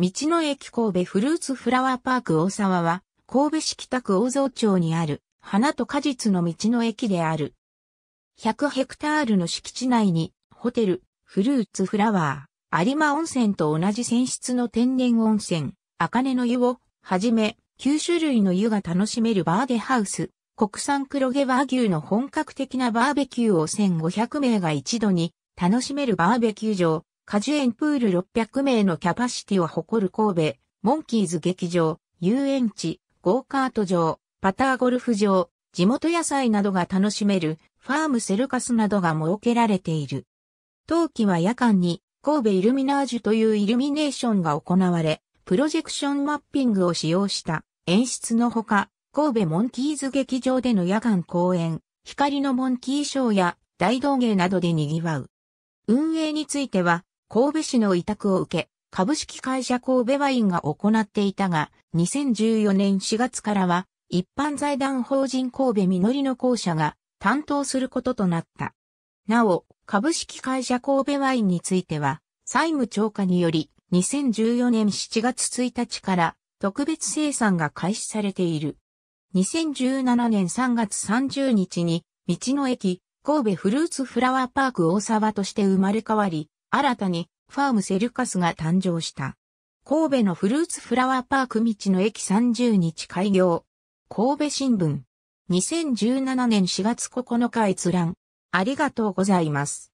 道の駅神戸フルーツフラワーパーク大沢は、神戸市北区大蔵町にある、花と果実の道の駅である。100ヘクタールの敷地内に、ホテル、フルーツフラワー、有馬温泉と同じ泉質の天然温泉、茜の湯を、はじめ、9種類の湯が楽しめるバーデハウス、国産黒毛和牛の本格的なバーベキューを1500名が一度に楽しめるバーベキュー場、果樹園プール600名のキャパシティを誇る神戸、モンキーズ劇場、遊園地、ゴーカート場、パターゴルフ場、地元野菜などが楽しめるファームセルカスなどが設けられている。冬季は夜間に神戸イルミナージュというイルミネーションが行われ、プロジェクションマッピングを使用した演出のほか、神戸モンキーズ劇場での夜間公演、光のモンキーショーや大道芸などで賑わう。運営については、神戸市の委託を受け、株式会社神戸ワインが行っていたが、2014年4月からは、一般財団法人神戸実りの校舎が担当することとなった。なお、株式会社神戸ワインについては、債務超過により、2014年7月1日から特別生産が開始されている。2017年3月30日に、道の駅、神戸フルーツフラワーパーク大沢として生まれ変わり、新たにファームセルカスが誕生した。神戸のフルーツフラワーパーク道の駅30日開業。神戸新聞。2017年4月9日閲覧。ありがとうございます。